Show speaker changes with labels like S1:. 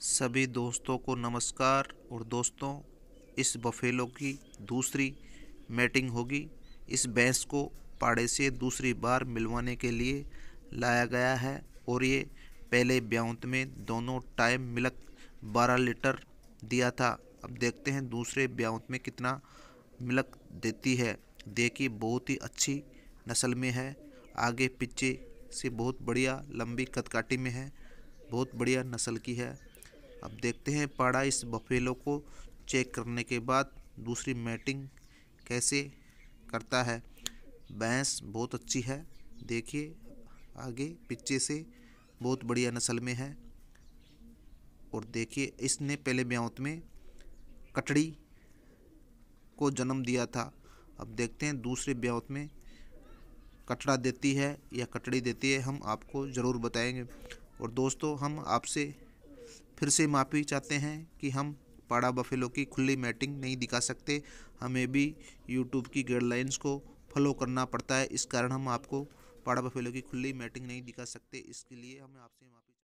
S1: सभी दोस्तों को नमस्कार और दोस्तों इस बफेलो की दूसरी मेटिंग होगी इस भैंस को पाड़े से दूसरी बार मिलवाने के लिए लाया गया है और ये पहले ब्याउंत में दोनों टाइम मिलक 12 लीटर दिया था अब देखते हैं दूसरे ब्याउंत में कितना मिलक देती है देखिए बहुत ही अच्छी नस्ल में है आगे पीछे से बहुत बढ़िया लंबी कदकाठी में है बहुत बढ़िया नस्ल की है अब देखते हैं पाड़ा इस बफेलो को चेक करने के बाद दूसरी मैटिंग कैसे करता है भैंस बहुत अच्छी है देखिए आगे पीछे से बहुत बढ़िया नस्ल में है और देखिए इसने पहले ब्यावत में कटड़ी को जन्म दिया था अब देखते हैं दूसरे ब्यावत में कटड़ा देती है या कटड़ी देती है हम आपको ज़रूर बताएंगे और दोस्तों हम आपसे फिर से माफ़ी चाहते हैं कि हम पाड़ा बफेलो की खुली मैटिंग नहीं दिखा सकते हमें भी यूट्यूब की गाइडलाइंस को फॉलो करना पड़ता है इस कारण हम आपको पाड़ा बफेलो की खुली मैटिंग नहीं दिखा सकते इसके लिए हमें आपसे माफ़ी